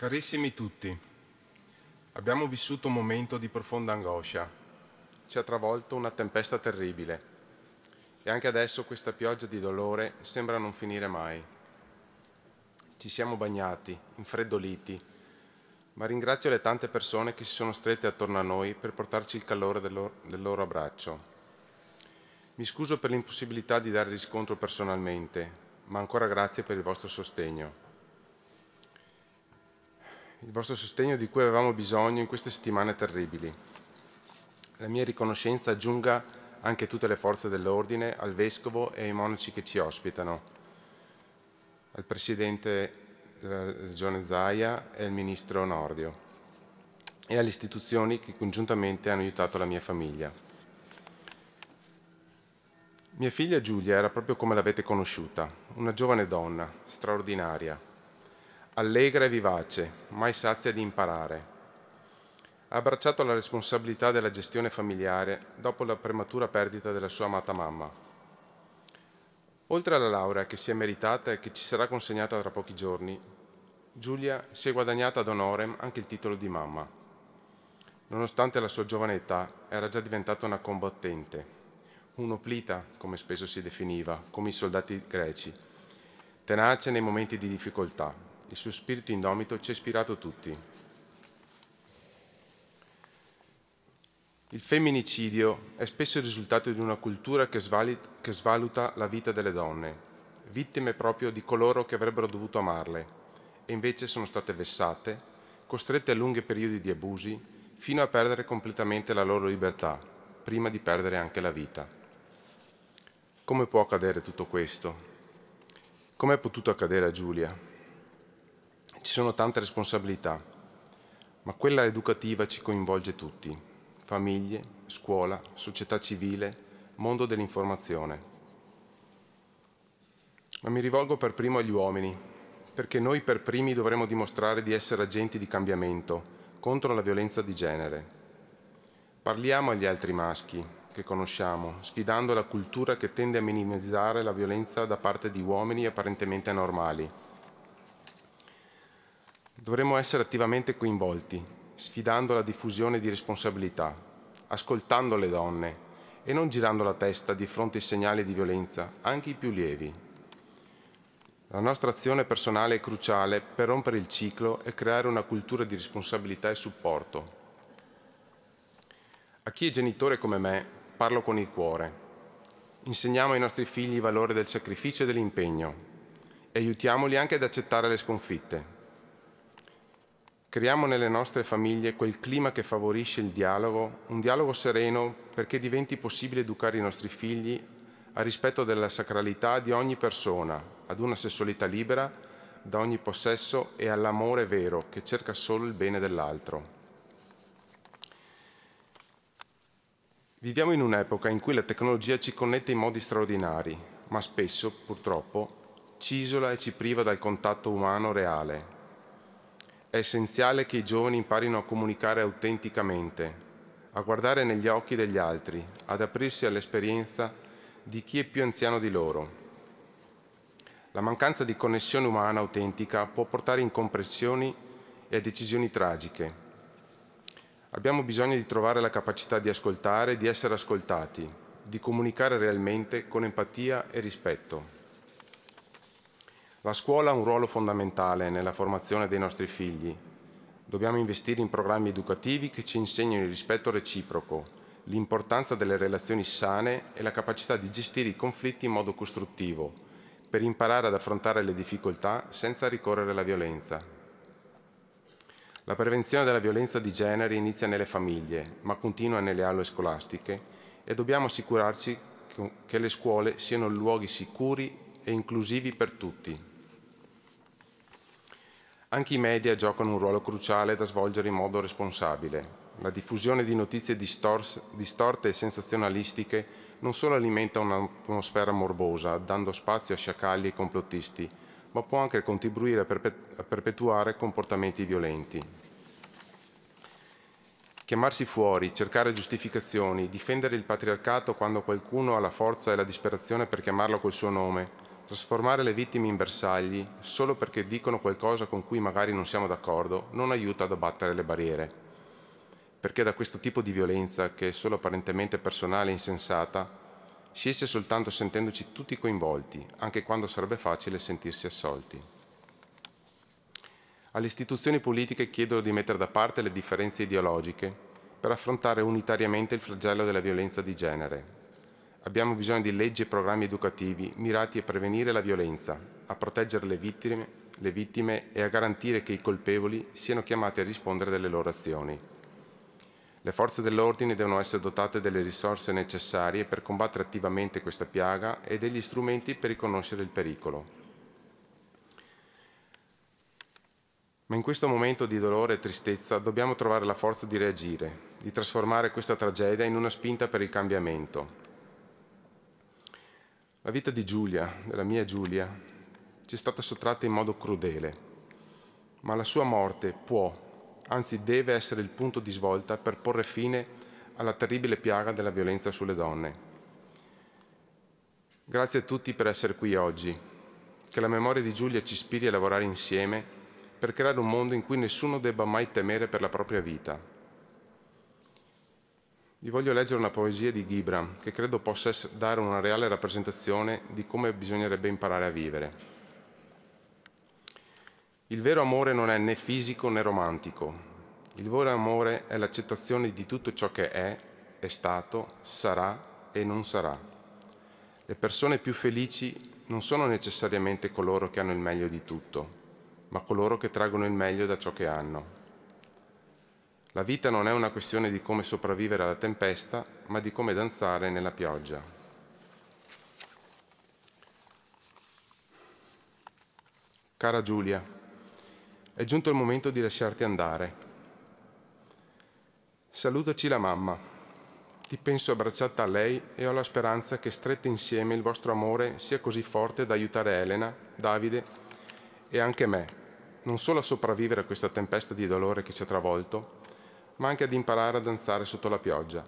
Carissimi tutti, abbiamo vissuto un momento di profonda angoscia. Ci ha travolto una tempesta terribile e anche adesso questa pioggia di dolore sembra non finire mai. Ci siamo bagnati, infreddoliti, ma ringrazio le tante persone che si sono strette attorno a noi per portarci il calore del loro, del loro abbraccio. Mi scuso per l'impossibilità di dare riscontro personalmente, ma ancora grazie per il vostro sostegno il vostro sostegno di cui avevamo bisogno in queste settimane terribili. La mia riconoscenza giunga anche a tutte le forze dell'ordine, al Vescovo e ai monaci che ci ospitano, al Presidente della eh, Regione Zaia e al Ministro Nordio e alle istituzioni che congiuntamente hanno aiutato la mia famiglia. Mia figlia Giulia era proprio come l'avete conosciuta, una giovane donna straordinaria allegra e vivace, mai sazia di imparare. Ha abbracciato la responsabilità della gestione familiare dopo la prematura perdita della sua amata mamma. Oltre alla laurea che si è meritata e che ci sarà consegnata tra pochi giorni, Giulia si è guadagnata ad onorem anche il titolo di mamma. Nonostante la sua giovane età, era già diventata una combattente, un'oplita, come spesso si definiva, come i soldati greci, tenace nei momenti di difficoltà, il suo spirito indomito ci ha ispirato tutti. Il femminicidio è spesso il risultato di una cultura che, che svaluta la vita delle donne, vittime proprio di coloro che avrebbero dovuto amarle e invece sono state vessate, costrette a lunghi periodi di abusi, fino a perdere completamente la loro libertà, prima di perdere anche la vita. Come può accadere tutto questo? Com'è potuto accadere a Giulia? ci sono tante responsabilità, ma quella educativa ci coinvolge tutti, famiglie, scuola, società civile, mondo dell'informazione. Ma mi rivolgo per primo agli uomini, perché noi per primi dovremo dimostrare di essere agenti di cambiamento contro la violenza di genere. Parliamo agli altri maschi che conosciamo, sfidando la cultura che tende a minimizzare la violenza da parte di uomini apparentemente anormali Dovremmo essere attivamente coinvolti, sfidando la diffusione di responsabilità, ascoltando le donne e non girando la testa di fronte ai segnali di violenza, anche i più lievi. La nostra azione personale è cruciale per rompere il ciclo e creare una cultura di responsabilità e supporto. A chi è genitore come me parlo con il cuore. Insegniamo ai nostri figli il valore del sacrificio e dell'impegno e aiutiamoli anche ad accettare le sconfitte. Creiamo nelle nostre famiglie quel clima che favorisce il dialogo, un dialogo sereno perché diventi possibile educare i nostri figli al rispetto della sacralità di ogni persona, ad una sessualità libera da ogni possesso e all'amore vero che cerca solo il bene dell'altro. Viviamo in un'epoca in cui la tecnologia ci connette in modi straordinari, ma spesso, purtroppo, ci isola e ci priva dal contatto umano reale, è essenziale che i giovani imparino a comunicare autenticamente, a guardare negli occhi degli altri, ad aprirsi all'esperienza di chi è più anziano di loro. La mancanza di connessione umana autentica può portare in compressioni e a decisioni tragiche. Abbiamo bisogno di trovare la capacità di ascoltare, di essere ascoltati, di comunicare realmente con empatia e rispetto. La scuola ha un ruolo fondamentale nella formazione dei nostri figli. Dobbiamo investire in programmi educativi che ci insegnino il rispetto reciproco, l'importanza delle relazioni sane e la capacità di gestire i conflitti in modo costruttivo, per imparare ad affrontare le difficoltà senza ricorrere alla violenza. La prevenzione della violenza di genere inizia nelle famiglie, ma continua nelle aule scolastiche e dobbiamo assicurarci che le scuole siano luoghi sicuri e inclusivi per tutti. Anche i media giocano un ruolo cruciale da svolgere in modo responsabile. La diffusione di notizie distorte e sensazionalistiche non solo alimenta un'atmosfera morbosa, dando spazio a sciacalli e complottisti, ma può anche contribuire a perpetuare comportamenti violenti. Chiamarsi fuori, cercare giustificazioni, difendere il patriarcato quando qualcuno ha la forza e la disperazione per chiamarlo col suo nome, Trasformare le vittime in bersagli solo perché dicono qualcosa con cui magari non siamo d'accordo non aiuta ad abbattere le barriere, perché da questo tipo di violenza, che è solo apparentemente personale e insensata, si esce soltanto sentendoci tutti coinvolti, anche quando sarebbe facile sentirsi assolti. Alle istituzioni politiche chiedo di mettere da parte le differenze ideologiche per affrontare unitariamente il flagello della violenza di genere, Abbiamo bisogno di leggi e programmi educativi mirati a prevenire la violenza, a proteggere le vittime, le vittime e a garantire che i colpevoli siano chiamati a rispondere delle loro azioni. Le forze dell'ordine devono essere dotate delle risorse necessarie per combattere attivamente questa piaga e degli strumenti per riconoscere il pericolo. Ma in questo momento di dolore e tristezza dobbiamo trovare la forza di reagire, di trasformare questa tragedia in una spinta per il cambiamento, la vita di Giulia, della mia Giulia, ci è stata sottratta in modo crudele, ma la sua morte può, anzi deve essere il punto di svolta per porre fine alla terribile piaga della violenza sulle donne. Grazie a tutti per essere qui oggi, che la memoria di Giulia ci ispiri a lavorare insieme per creare un mondo in cui nessuno debba mai temere per la propria vita vi voglio leggere una poesia di Gibram che credo possa dare una reale rappresentazione di come bisognerebbe imparare a vivere. Il vero amore non è né fisico né romantico. Il vero amore è l'accettazione di tutto ciò che è, è stato, sarà e non sarà. Le persone più felici non sono necessariamente coloro che hanno il meglio di tutto, ma coloro che traggono il meglio da ciò che hanno. La vita non è una questione di come sopravvivere alla tempesta, ma di come danzare nella pioggia. Cara Giulia, è giunto il momento di lasciarti andare. Salutaci la mamma. Ti penso abbracciata a lei e ho la speranza che strette insieme il vostro amore sia così forte da aiutare Elena, Davide e anche me, non solo a sopravvivere a questa tempesta di dolore che ci ha travolto, ma anche ad imparare a danzare sotto la pioggia.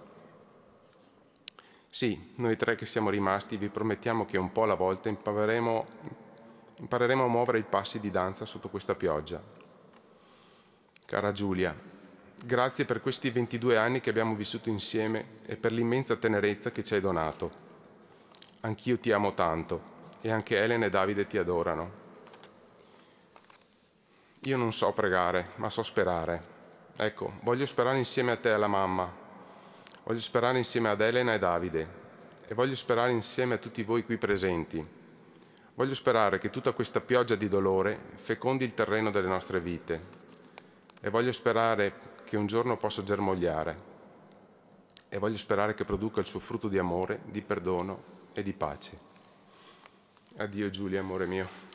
Sì, noi tre che siamo rimasti vi promettiamo che un po' alla volta impareremo, impareremo a muovere i passi di danza sotto questa pioggia. Cara Giulia, grazie per questi 22 anni che abbiamo vissuto insieme e per l'immensa tenerezza che ci hai donato. Anch'io ti amo tanto e anche Elena e Davide ti adorano. Io non so pregare, ma so sperare. Ecco, voglio sperare insieme a te e alla mamma, voglio sperare insieme ad Elena e Davide e voglio sperare insieme a tutti voi qui presenti. Voglio sperare che tutta questa pioggia di dolore fecondi il terreno delle nostre vite e voglio sperare che un giorno possa germogliare e voglio sperare che produca il suo frutto di amore, di perdono e di pace. Addio Giulia, amore mio.